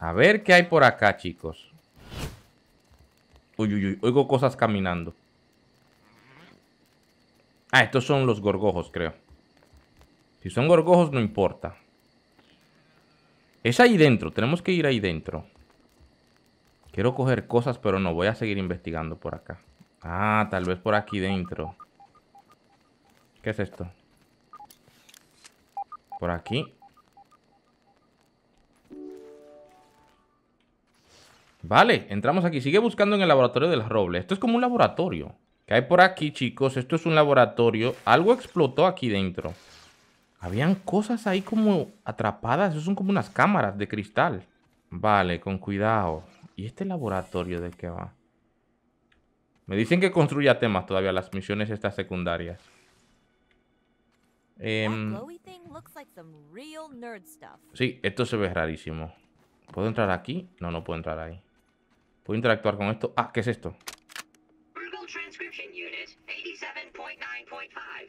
A ver qué hay por acá, chicos. Uy, uy, uy. Oigo cosas caminando. Ah, estos son los gorgojos, creo. Si son gorgojos, no importa. Es ahí dentro. Tenemos que ir ahí dentro. Quiero coger cosas, pero no. Voy a seguir investigando por acá. Ah, tal vez por aquí dentro. ¿Qué es esto? Por aquí. Vale, entramos aquí. Sigue buscando en el laboratorio del roble. Esto es como un laboratorio. Que hay por aquí, chicos. Esto es un laboratorio. Algo explotó aquí dentro. Habían cosas ahí como atrapadas. Eso son como unas cámaras de cristal. Vale, con cuidado. ¿Y este laboratorio de qué va? Me dicen que construya temas todavía las misiones estas secundarias. Em, sí, esto se ve rarísimo. ¿Puedo entrar aquí? No, no puedo entrar ahí. Puedo interactuar con esto. Ah, ¿qué es esto?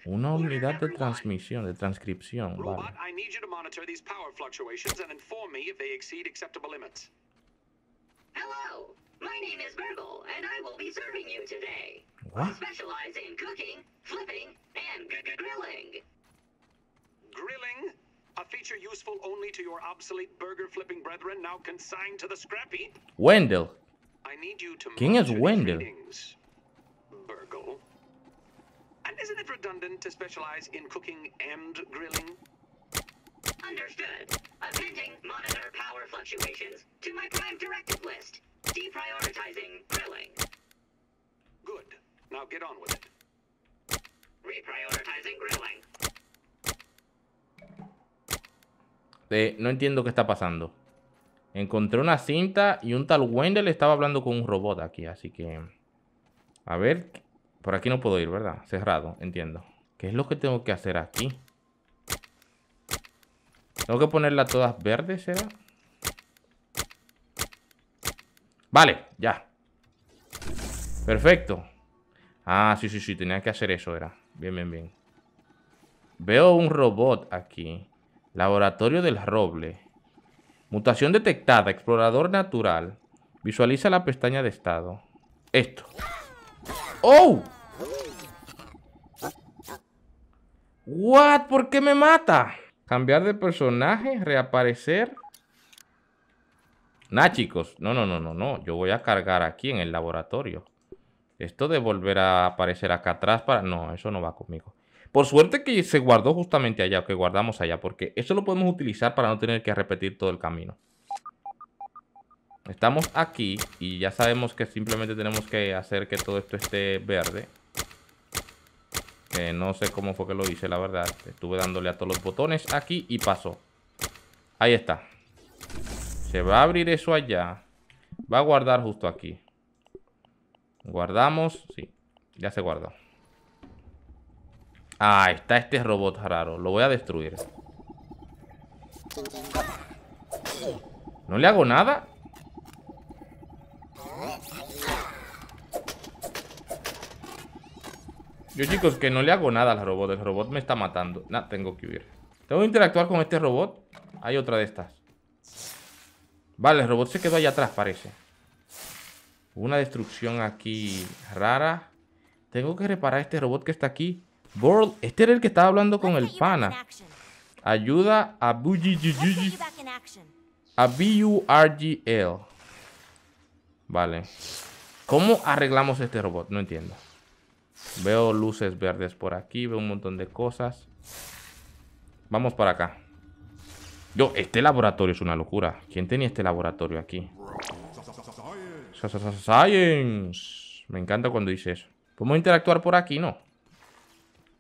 Una unidad de transmisión, de transcripción. Vale. Hello, my name is Virgil, and I will be serving you today. What? I specialize in cooking, flipping, and grilling. Grilling? A feature useful only to your obsolete burger flipping brethren now consigned to the scrap heap? Wendell, I need you to ¿Quién es Wendell? And isn't it redundant to specialize in cooking and grilling? Understood. Appending monitor power fluctuations to my prime directive list. Deprioritizing grilling. Good. Now get on with it. Reprioritizing grilling. Eh, no entiendo qué está pasando. Encontré una cinta y un tal Wendell estaba hablando con un robot aquí, así que... A ver, por aquí no puedo ir, ¿verdad? Cerrado, entiendo. ¿Qué es lo que tengo que hacer aquí? Tengo que ponerla todas verdes, ¿será? Vale, ya. Perfecto. Ah, sí, sí, sí, tenía que hacer eso, era. Bien, bien, bien. Veo un robot aquí. Laboratorio del roble. Mutación detectada. Explorador natural. Visualiza la pestaña de estado. Esto. ¡Oh! ¿What? ¿Por qué me mata? Cambiar de personaje, reaparecer. Nah, chicos. No, no, no, no, no. Yo voy a cargar aquí en el laboratorio. Esto de volver a aparecer acá atrás para... No, eso no va conmigo. Por suerte que se guardó justamente allá, que guardamos allá, porque eso lo podemos utilizar para no tener que repetir todo el camino. Estamos aquí y ya sabemos que simplemente tenemos que hacer que todo esto esté verde. Que no sé cómo fue que lo hice, la verdad. Estuve dándole a todos los botones aquí y pasó. Ahí está. Se va a abrir eso allá. Va a guardar justo aquí. Guardamos. Sí, ya se guardó. Ah, está este robot raro. Lo voy a destruir. ¿No le hago nada? Yo, chicos, que no le hago nada al robot. El robot me está matando. Nah, tengo que huir. ¿Tengo que interactuar con este robot? Hay otra de estas. Vale, el robot se quedó allá atrás, parece. Una destrucción aquí rara. Tengo que reparar este robot que está aquí. World, este era el que estaba hablando con el pana. Ayuda a r A l Vale. ¿Cómo arreglamos este robot? No entiendo. Veo luces verdes por aquí, veo un montón de cosas. Vamos para acá. Yo, este laboratorio es una locura. ¿Quién tenía este laboratorio aquí? Science. Me encanta cuando dice eso. ¿Podemos interactuar por aquí? No.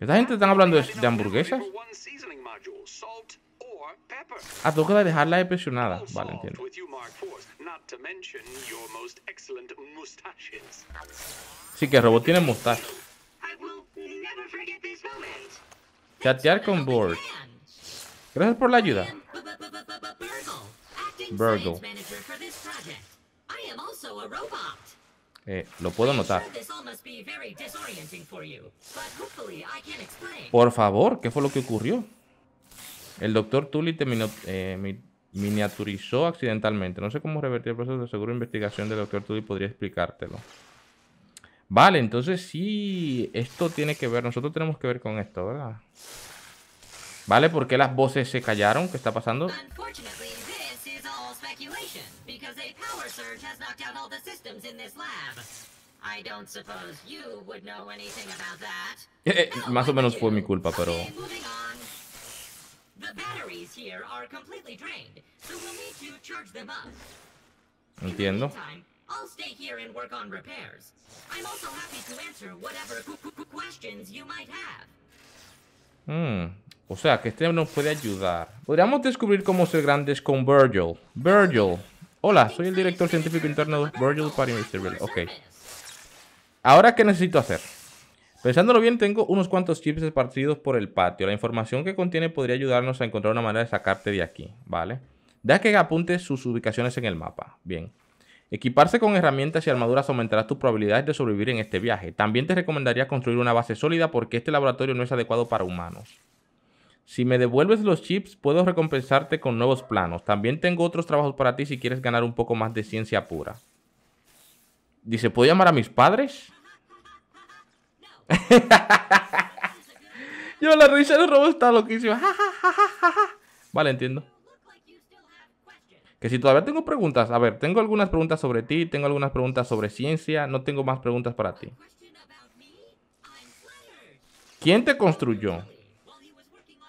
¿Esta gente está hablando de, hamburguesas? Ah, tengo que dejarla de Vale, entiendo. Sí, que el robot tiene mustache. Chatear con Borg. Gracias por la ayuda. robot. Eh, lo puedo notar. Por favor, ¿qué fue lo que ocurrió? El doctor Tully te eh, miniaturizó accidentalmente. No sé cómo revertir el proceso de seguro de investigación del doctor Tully. Podría explicártelo. Vale, entonces sí, esto tiene que ver, nosotros tenemos que ver con esto, ¿verdad? Vale, ¿por qué las voces se callaron? ¿Qué está pasando? because a power surge has knocked out all the systems in this lab. I don't suppose you would know anything about that. Eh, eh, más o menos fue mi culpa, pero... The batteries here are completely drained, so we'll need to charge them up. Entiendo. I'll stay here and work on repairs. I'm also happy to answer whatever questions you might have. Hmm. O sea, que este nos puede ayudar. Podríamos descubrir cómo ser grandes con Virgil. Virgil, Hola, soy el director científico interno de Virgil Parimedicerville. Ok. Ahora, ¿qué necesito hacer? Pensándolo bien, tengo unos cuantos chips esparcidos por el patio. La información que contiene podría ayudarnos a encontrar una manera de sacarte de aquí, ¿vale? Deja que apunte sus ubicaciones en el mapa. Bien. Equiparse con herramientas y armaduras aumentará tus probabilidades de sobrevivir en este viaje. También te recomendaría construir una base sólida porque este laboratorio no es adecuado para humanos. Si me devuelves los chips, puedo recompensarte con nuevos planos. También tengo otros trabajos para ti si quieres ganar un poco más de ciencia pura. Dice, ¿puedo llamar a mis padres? Yo la risa del robot está loquísima. vale, entiendo. Que si todavía tengo preguntas, a ver, tengo algunas preguntas sobre ti, tengo algunas preguntas sobre ciencia, no tengo más preguntas para ti. ¿Quién te construyó?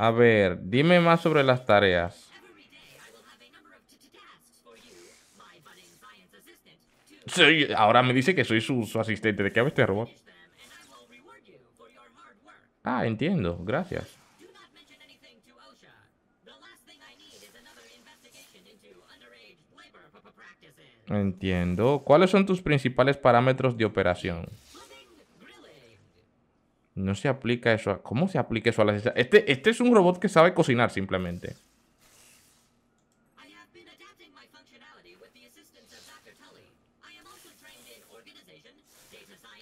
A ver, dime más sobre las tareas. Soy, ahora me dice que soy su, asistente. ¿De qué habla este robot? Ah, entiendo. Gracias. Entiendo. ¿Cuáles son tus principales parámetros de operación? No se aplica eso a... ¿Cómo se aplica eso a las... Este, este es un robot que sabe cocinar simplemente.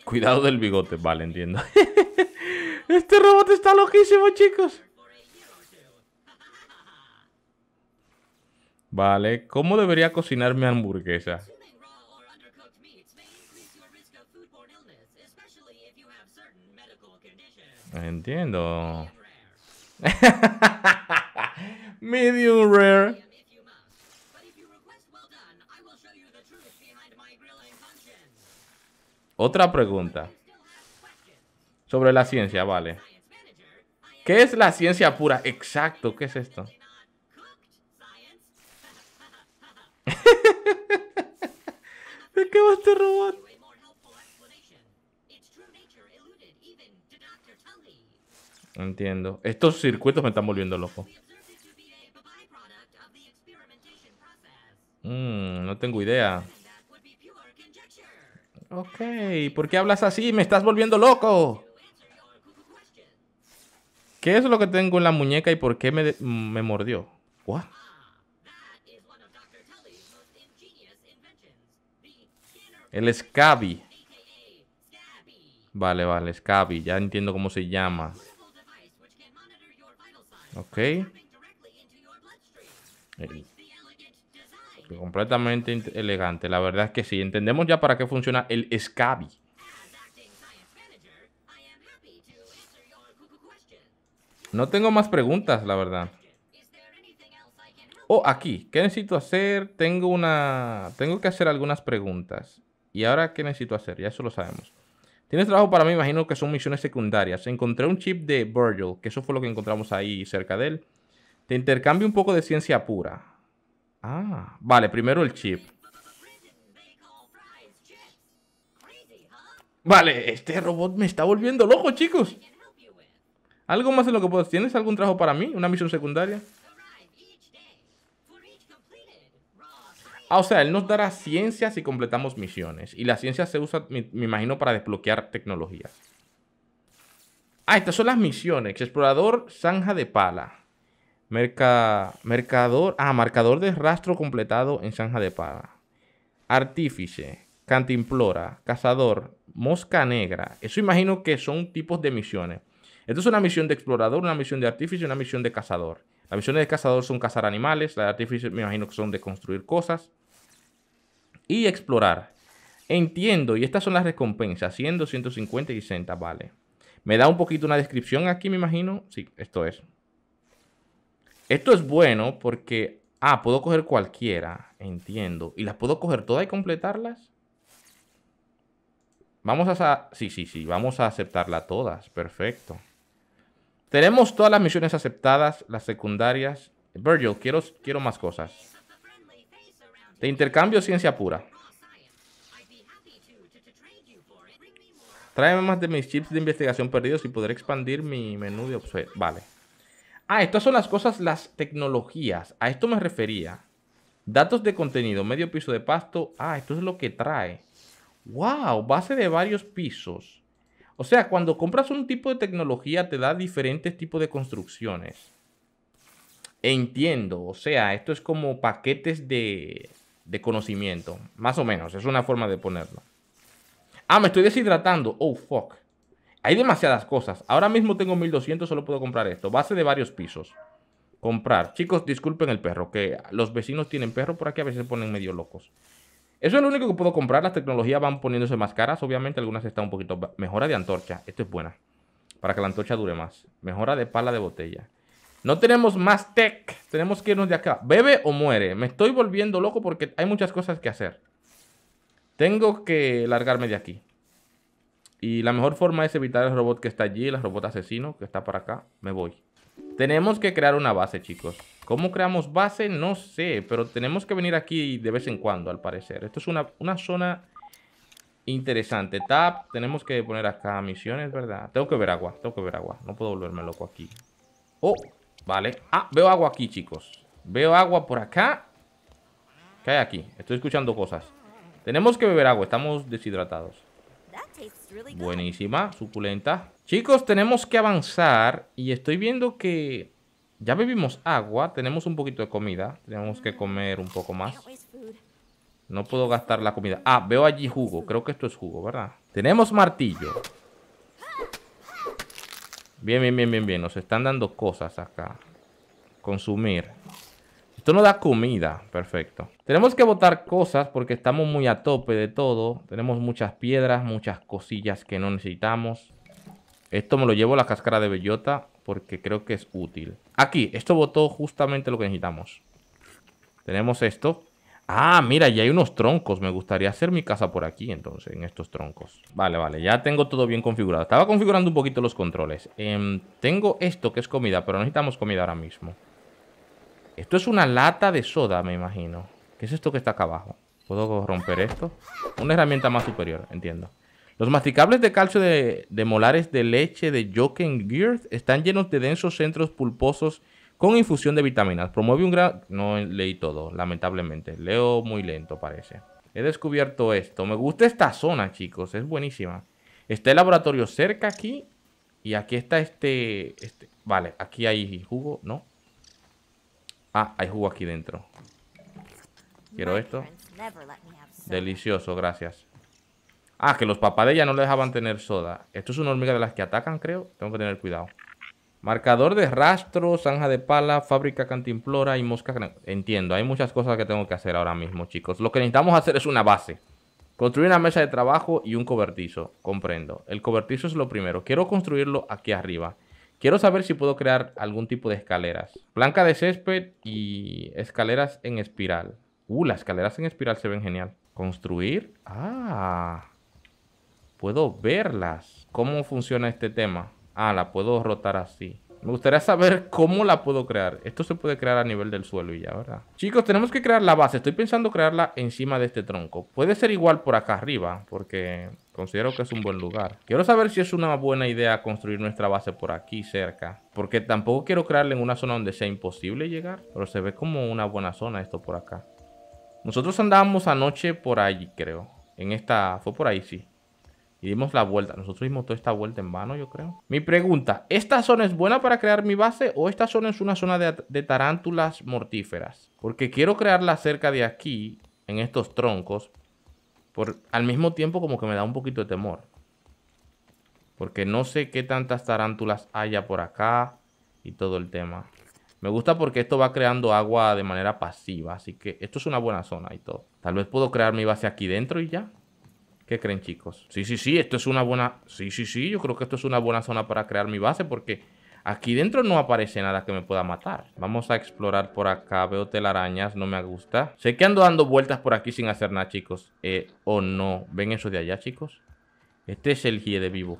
Cuidado del bigote, vale, entiendo. este robot está loquísimo, chicos. Vale, ¿cómo debería cocinarme hamburguesa? Entiendo. Medium rare. Otra pregunta. Sobre la ciencia, vale. ¿Qué es la ciencia pura? Exacto, ¿qué es esto? ¿De qué va este robot? Entiendo. Estos circuitos me están volviendo loco. Mm, no tengo idea. Ok, ¿por qué hablas así? Me estás volviendo loco. ¿Qué es lo que tengo en la muñeca y por qué me, me mordió? What? El Scabby. Vale, vale, Scabby. Ya entiendo cómo se llama. Ok. Completamente elegante. La verdad es que sí. Entendemos ya para qué funciona el SCABI. No tengo más preguntas, la verdad. Oh, aquí. ¿Qué necesito hacer? Tengo una... Tengo que hacer algunas preguntas. ¿Y ahora qué necesito hacer? Ya eso lo sabemos. Tienes trabajo para mí, imagino que son misiones secundarias. Encontré un chip de Virgil, que eso fue lo que encontramos ahí cerca de él. Te intercambio un poco de ciencia pura. Ah, vale, primero el chip. Vale, este robot me está volviendo loco, chicos. ¿Algo más de lo que puedes? ¿Tienes algún trabajo para mí? ¿Una misión secundaria? Ah, o sea, Él nos dará ciencia si completamos misiones. Y la ciencia se usa, me, imagino, para desbloquear tecnologías. Ah, estas son las misiones. Explorador, zanja de pala. Merca, mercador, ah, marcador de rastro completado en zanja de pala. Artífice, cantimplora, cazador, mosca negra. Eso imagino que son tipos de misiones. Esto es una misión de explorador, una misión de artífice y una misión de cazador. Las misiones de cazador son cazar animales, las de me imagino que son de construir cosas. Y explorar. Entiendo, y estas son las recompensas, 100, 250 y 60, vale. Me da un poquito una descripción aquí, me imagino. Sí, esto es. Esto es bueno porque... Ah, puedo coger cualquiera, entiendo. ¿Y las puedo coger todas y completarlas? Vamos a... Sí, sí, sí, vamos a aceptarlas todas, perfecto. Tenemos todas las misiones aceptadas, las secundarias. Virgil, quiero, quiero más cosas. Te intercambio ciencia pura. Tráeme más de mis chips de investigación perdidos y poder expandir mi menú de Vale. Ah, estas son las cosas, las tecnologías. A esto me refería. Datos de contenido, medio piso de pasto. Ah, esto es lo que trae. ¡Wow! Base de varios pisos. O sea, cuando compras un tipo de tecnología te da diferentes tipos de construcciones. Entiendo, o sea, esto es como paquetes de, conocimiento, más o menos, es una forma de ponerlo. Ah, me estoy deshidratando, oh fuck. Hay demasiadas cosas. Ahora mismo tengo 1200, solo puedo comprar esto. Base de varios pisos. Comprar. Chicos, disculpen el perro, que los vecinos tienen perro por aquí, a veces se ponen medio locos. Eso es lo único que puedo comprar. Las tecnologías van poniéndose más caras. Obviamente, algunas están un poquito. Mejora de antorcha. Esto es buena. Para que la antorcha dure más. Mejora de pala de botella. No tenemos más tech. Tenemos que irnos de acá. Bebe o muere. Me estoy volviendo loco porque hay muchas cosas que hacer. Tengo que largarme de aquí. Y la mejor forma es evitar el robot que está allí, el robot asesino que está para acá. Me voy. Tenemos que crear una base, chicos. ¿Cómo creamos base? No sé, pero tenemos que venir aquí de vez en cuando, al parecer. Esto es una, zona interesante. Tap, tenemos que poner acá misiones, ¿verdad? Tengo que ver agua, tengo que ver agua. No puedo volverme loco aquí. Oh, vale. Ah, veo agua aquí, chicos. Veo agua por acá. ¿Qué hay aquí? Estoy escuchando cosas. Tenemos que beber agua, estamos deshidratados. Buenísima, suculenta. Chicos, tenemos que avanzar y estoy viendo que ya bebimos agua, tenemos un poquito de comida, tenemos que comer un poco más. No puedo gastar la comida. Ah, veo allí jugo, creo que esto es jugo, ¿verdad? Tenemos martillo. Bien, bien, bien, bien, bien. Nos están dando cosas acá. Consumir. Esto no da comida. Perfecto. Tenemos que botar cosas porque estamos muy a tope de todo. Tenemos muchas piedras, muchas cosillas que no necesitamos. Esto me lo llevo a la cáscara de bellota porque creo que es útil. Aquí, esto botó justamente lo que necesitamos. Tenemos esto. Ah, mira, ya hay unos troncos. Me gustaría hacer mi casa por aquí, entonces, en estos troncos. Vale, vale, ya tengo todo bien configurado. Estaba configurando un poquito los controles. Em, tengo esto que es comida, pero necesitamos comida ahora mismo. Esto es una lata de soda, me imagino. ¿Qué es esto que está acá abajo? ¿Puedo romper esto? Una herramienta más superior, entiendo. Los masticables de calcio de, molares de leche de Gear están llenos de densos centros pulposos con infusión de vitaminas. Promueve un gran... No leí todo, lamentablemente. Leo muy lento, parece. He descubierto esto. Me gusta esta zona, chicos. Es buenísima. Está el laboratorio cerca aquí. Y aquí está este... este vale, aquí hay jugo, ¿no? Ah, hay jugo aquí dentro. Quiero esto. Delicioso, gracias. Ah, que los papás de no le dejaban tener soda. Esto es una hormiga de las que atacan, creo. Tengo que tener cuidado. Marcador de rastro, zanja de pala, fábrica cantimplora y mosca... Entiendo, hay muchas cosas que tengo que hacer ahora mismo, chicos. Lo que necesitamos hacer es una base. Construir una mesa de trabajo y un cobertizo. Comprendo. El cobertizo es lo primero. Quiero construirlo aquí arriba. Quiero saber si puedo crear algún tipo de escaleras. Blanca de césped y escaleras en espiral. Uh, las escaleras en espiral se ven genial. Construir. Ah. Puedo verlas. ¿Cómo funciona este tema? Ah, la puedo rotar así. Me gustaría saber cómo la puedo crear. Esto se puede crear a nivel del suelo y ya, ¿verdad? Chicos, tenemos que crear la base. Estoy pensando crearla encima de este tronco. Puede ser igual por acá arriba, porque considero que es un buen lugar. Quiero saber si es una buena idea construir nuestra base por aquí cerca. Porque tampoco quiero crearla en una zona donde sea imposible llegar. Pero se ve como una buena zona esto por acá. Nosotros andábamos anoche por allí, creo. En esta... Fue por ahí, sí. Y dimos la vuelta. Nosotros dimos toda esta vuelta en vano, yo creo. Mi pregunta, ¿esta zona es buena para crear mi base o esta zona es una zona de, tarántulas mortíferas? Porque quiero crearla cerca de aquí, en estos troncos. Por, al mismo tiempo como que me da un poquito de temor. Porque no sé qué tantas tarántulas haya por acá y todo el tema. Me gusta porque esto va creando agua de manera pasiva, así que esto es una buena zona y todo. Tal vez puedo crear mi base aquí dentro y ya. ¿Qué creen, chicos? Sí, sí, sí, esto es una buena. Sí, sí, sí, yo creo que esto es una buena zona para crear mi base porque aquí dentro no aparece nada que me pueda matar. Vamos a explorar por acá. Veo telarañas, no me gusta. Sé que ando dando vueltas por aquí sin hacer nada, chicos. Eh, o no. ¿Ven eso de allá, chicos? Este es el de vivo.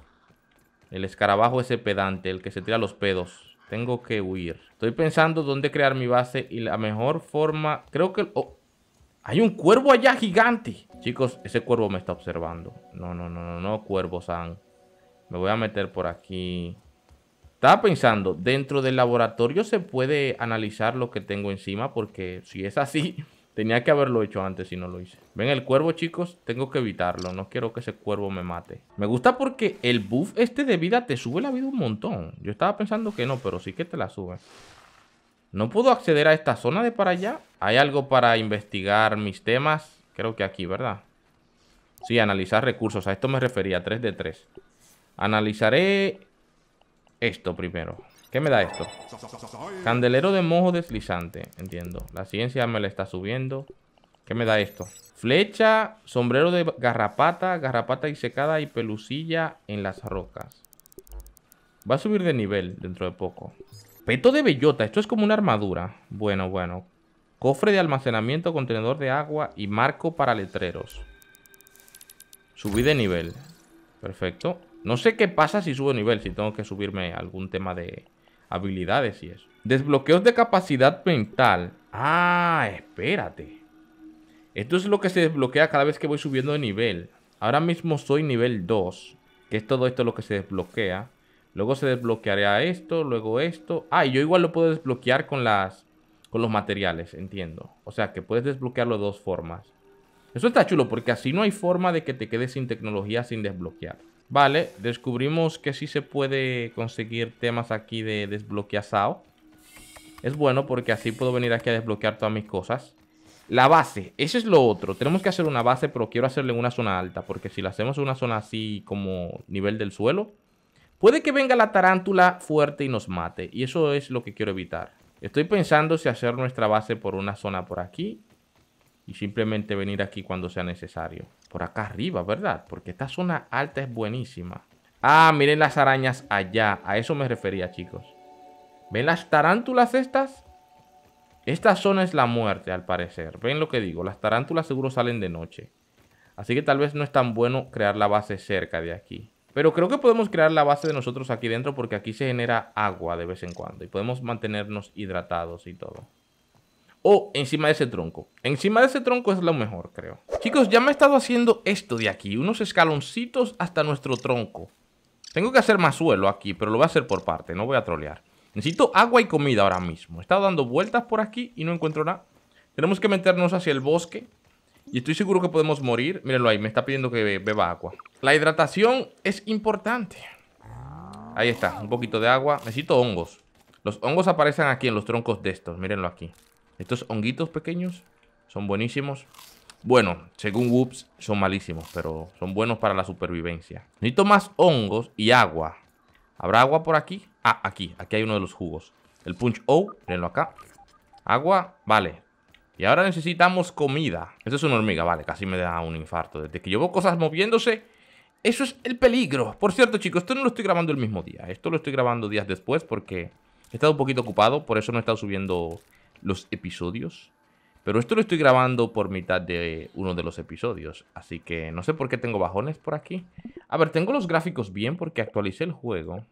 El escarabajo ese pedante, el que se tira los pedos. Tengo que huir. Estoy pensando dónde crear mi base y la mejor forma... Creo que... Oh, hay un cuervo allá gigante. Chicos, ese cuervo me está observando. No, no, no, no, no, cuervo San. Me voy a meter por aquí. Estaba pensando, dentro del laboratorio se puede analizar lo que tengo encima porque si es así, tenía que haberlo hecho antes y no lo hice. ¿Ven el cuervo, chicos? Tengo que evitarlo, no quiero que ese cuervo me mate. Me gusta porque el buff este de vida te sube la vida un montón. Yo estaba pensando que no, pero sí que te la sube. No puedo acceder a esta zona de para allá. ¿Hay algo para investigar mis temas? Creo que aquí, ¿verdad? Sí, analizar recursos. A esto me refería, 3 de 3. Analizaré esto primero. ¿Qué me da esto? Candelero de mojo deslizante. Entiendo. La ciencia me la está subiendo. ¿Qué me da esto? Flecha, sombrero de garrapata, garrapata disecada y pelucilla en las rocas. Va a subir de nivel dentro de poco. Peto de bellota, esto es como una armadura. Bueno, bueno. Cofre de almacenamiento, contenedor de agua y marco para letreros. Subí de nivel. Perfecto. No sé qué pasa si subo nivel, si tengo que subirme algún tema de habilidades y eso. Desbloqueos de capacidad mental. Ah, espérate. Esto es lo que se desbloquea cada vez que voy subiendo de nivel. Ahora mismo soy nivel 2, que es todo esto lo que se desbloquea. Luego se desbloqueará esto, luego esto. Ah, y yo igual lo puedo desbloquear con las con los materiales, entiendo. O sea, que puedes desbloquearlo de dos formas. Eso está chulo porque así no hay forma de que te quedes sin tecnología sin desbloquear. Vale, descubrimos que sí se puede conseguir temas aquí de SAO. Es bueno porque así puedo venir aquí a desbloquear todas mis cosas. La base, eso es lo otro. Tenemos que hacer una base, pero quiero hacerle una zona alta. Porque si la hacemos en una zona así como nivel del suelo, Puede que venga la tarántula fuerte y nos mate. Y eso es lo que quiero evitar. Estoy pensando si hacer nuestra base por una zona por aquí. Y simplemente venir aquí cuando sea necesario. Por acá arriba, ¿verdad? Porque esta zona alta es buenísima. Ah, miren las arañas allá. A eso me refería, chicos. ¿Ven las tarántulas estas? Esta zona es la muerte, al parecer. ¿Ven lo que digo? Las tarántulas seguro salen de noche. Así que tal vez no es tan bueno crear la base cerca de aquí. Pero creo que podemos crear la base de nosotros aquí dentro porque aquí se genera agua de vez en cuando y podemos mantenernos hidratados y todo. O encima de ese tronco. Encima de ese tronco es lo mejor, creo. Chicos, ya me he estado haciendo esto de aquí, unos escaloncitos hasta nuestro tronco. Tengo que hacer más suelo aquí, pero lo voy a hacer por parte, no voy a trolear. Necesito agua y comida ahora mismo. He estado dando vueltas por aquí y no encuentro nada. Tenemos que meternos hacia el bosque y estoy seguro que podemos morir. Mírenlo ahí, me está pidiendo que beba agua. La hidratación es importante. Ahí está, un poquito de agua. Necesito hongos. Los hongos aparecen aquí en los troncos de estos. Mírenlo aquí. Estos honguitos pequeños son buenísimos. Bueno, según Whoops, son malísimos, pero son buenos para la supervivencia. Necesito más hongos y agua. ¿Habrá agua por aquí? Ah, aquí. Aquí hay uno de los jugos. El Punch-O. Mírenlo acá. Agua, vale. Y ahora necesitamos comida. Esto es una hormiga, vale, casi me da un infarto. Desde que llevo cosas moviéndose, eso es el peligro. Por cierto, chicos, esto no lo estoy grabando el mismo día. Esto lo estoy grabando días después porque he estado un poquito ocupado, por eso no he estado subiendo los episodios. Pero esto lo estoy grabando por mitad de uno de los episodios. Así que no sé por qué tengo bajones por aquí. A ver, tengo los gráficos bien porque actualicé el juego.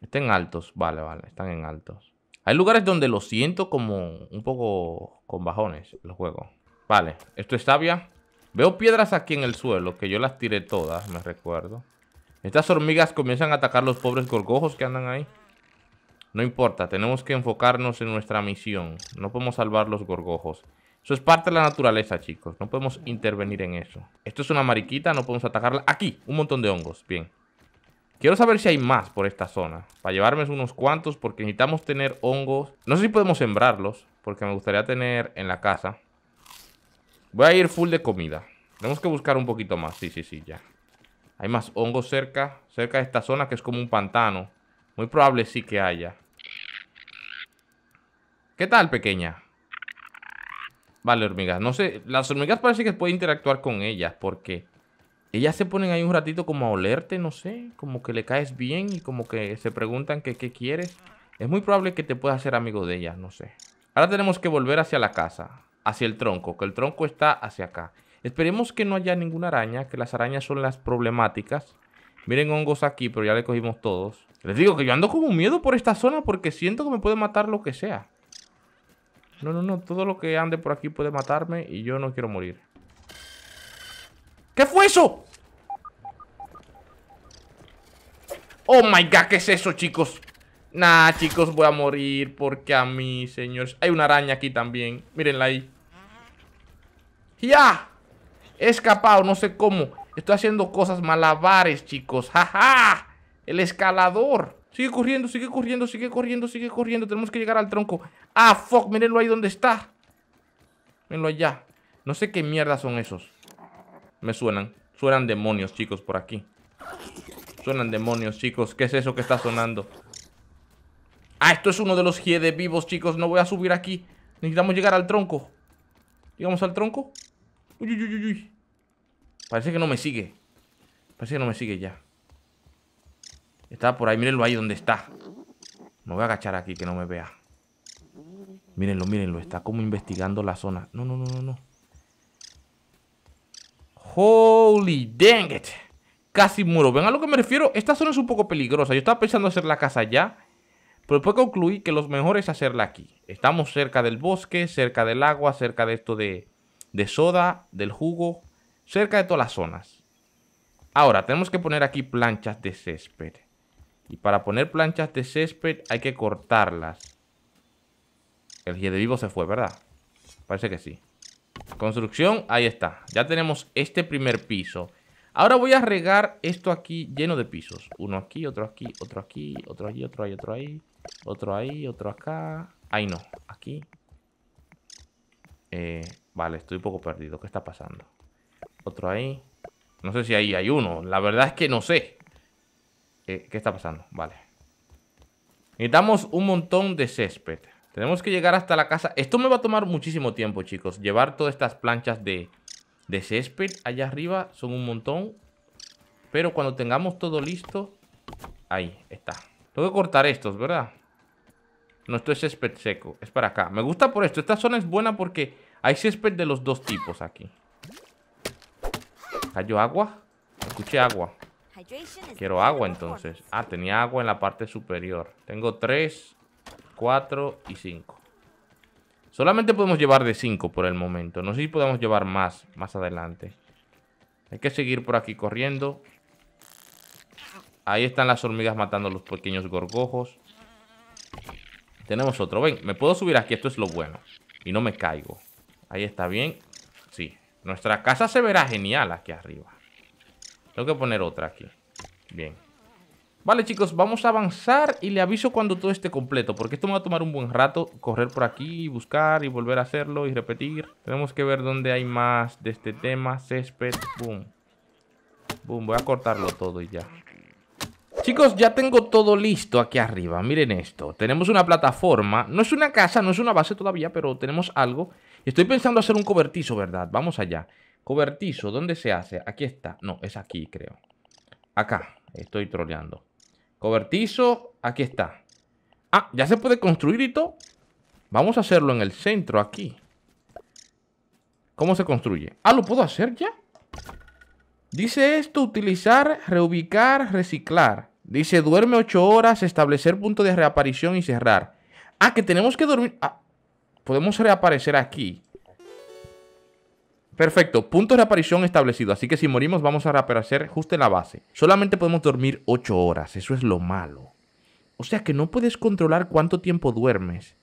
Están altos. Vale, vale, están en altos. Hay lugares donde lo siento como un poco con bajones los juegos. Vale, esto es sabia. Veo piedras aquí en el suelo, que yo las tiré todas, me recuerdo. Estas hormigas comienzan a atacar los pobres gorgojos que andan ahí. No importa, tenemos que enfocarnos en nuestra misión. No podemos salvar los gorgojos. Eso es parte de la naturaleza, chicos. No podemos intervenir en eso. Esto es una mariquita, no podemos atacarla. Aquí, un montón de hongos. Bien. Quiero saber si hay más por esta zona. Para llevarme unos cuantos porque necesitamos tener hongos. No sé si podemos sembrarlos porque me gustaría tener en la casa. Voy a ir full de comida. Tenemos que buscar un poquito más. Sí, sí, sí, ya. Hay más hongos cerca, cerca de esta zona que es como un pantano. Muy probable sí que haya. ¿Qué tal, pequeña? Vale, hormigas. No sé, las hormigas parece que puede interactuar con ellas porque ellas se ponen ahí un ratito como a olerte, no sé, como que le caes bien y como que se preguntan que qué quieres. Es muy probable que te puedas hacer amigo de ellas, no sé. Ahora tenemos que volver hacia la casa, hacia el tronco, que el tronco está hacia acá. Esperemos que no haya ninguna araña, que las arañas son las problemáticas. Miren hongos aquí, pero ya le cogimos todos. Les digo que yo ando como miedo por esta zona porque siento que me puede matar lo que sea. No, no, no, todo lo que ande por aquí puede matarme y yo no quiero morir. ¿Qué fue eso? Oh my god, ¿qué es eso, chicos? Nah, chicos, voy a morir porque a mí, señores... Hay una araña aquí también, mírenla ahí ¡Ya! He escapado, no sé cómo Estoy haciendo cosas malabares, chicos ¡Ja, ¡Ja! El escalador Sigue corriendo, sigue corriendo, sigue corriendo, sigue corriendo Tenemos que llegar al tronco ¡Ah, fuck! Mírenlo ahí donde está Mírenlo allá No sé qué mierda son esos me suenan. Suenan demonios, chicos, por aquí. Suenan demonios, chicos. ¿Qué es eso que está sonando? Ah, esto es uno de los de vivos, chicos. No voy a subir aquí. Necesitamos llegar al tronco. ¿Llegamos al tronco? Parece que no me sigue. Parece que no me sigue ya. Está por ahí. Mírenlo ahí donde está. Me voy a agachar aquí que no me vea. Mírenlo, mírenlo. Está como investigando la zona. no, no, no, no. Holy dang it. Casi muro. Ven a lo que me refiero. Esta zona es un poco peligrosa. Yo estaba pensando hacer la casa allá. Pero después concluí que lo mejor es hacerla aquí. Estamos cerca del bosque, cerca del agua, cerca de esto de, soda, del jugo. Cerca de todas las zonas. Ahora, tenemos que poner aquí planchas de césped. Y para poner planchas de césped hay que cortarlas. El de vivo se fue, ¿verdad? Parece que sí. Construcción, ahí está. Ya tenemos este primer piso. Ahora voy a regar esto aquí lleno de pisos. Uno aquí, otro aquí, otro aquí, otro aquí, otro ahí, otro ahí. Otro ahí, otro acá. Ahí no, aquí. Eh, vale, estoy un poco perdido. ¿Qué está pasando? Otro ahí. No sé si ahí hay uno. La verdad es que no sé. Eh, ¿Qué está pasando? Vale. Necesitamos un montón de césped. Tenemos que llegar hasta la casa. Esto me va a tomar muchísimo tiempo, chicos. Llevar todas estas planchas de, de césped allá arriba son un montón. Pero cuando tengamos todo listo... Ahí, está. Tengo que cortar estos, ¿verdad? No, esto es césped seco. Es para acá. Me gusta por esto. Esta zona es buena porque hay césped de los dos tipos aquí. ¿Cayó agua? Escuché agua. Quiero agua entonces. Ah, tenía agua en la parte superior. Tengo tres... 4 y 5. Solamente podemos llevar de 5 por el momento. No sé si podemos llevar más, más adelante. Hay que seguir por aquí corriendo. Ahí están las hormigas matando los pequeños gorgojos. Tenemos otro. Ven, me puedo subir aquí. Esto es lo bueno. Y no me caigo. Ahí está bien. Sí. Nuestra casa se verá genial aquí arriba. Tengo que poner otra aquí. Bien. Vale, chicos, vamos a avanzar y le aviso cuando todo esté completo, porque esto me va a tomar un buen rato, correr por aquí, buscar y volver a hacerlo y repetir. Tenemos que ver dónde hay más de este tema, césped, boom. Boom, voy a cortarlo todo y ya. Chicos, ya tengo todo listo aquí arriba, miren esto. Tenemos una plataforma, no es una casa, no es una base todavía, pero tenemos algo. Estoy pensando hacer un cobertizo, ¿verdad? Vamos allá. Cobertizo, ¿dónde se hace? Aquí está, no, es aquí creo. Acá, estoy troleando. Cobertizo, aquí está. Ah, ya se puede construir y todo. Vamos a hacerlo en el centro, aquí. ¿Cómo se construye? Ah, ¿lo puedo hacer ya? Dice esto, utilizar, reubicar, reciclar. Dice, duerme 8 horas, establecer punto de reaparición y cerrar. Ah, que tenemos que dormir... Ah, podemos reaparecer aquí. Perfecto, punto de aparición establecido, así que si morimos vamos a reaparecer justo en la base. Solamente podemos dormir 8 horas, eso es lo malo. O sea que no puedes controlar cuánto tiempo duermes.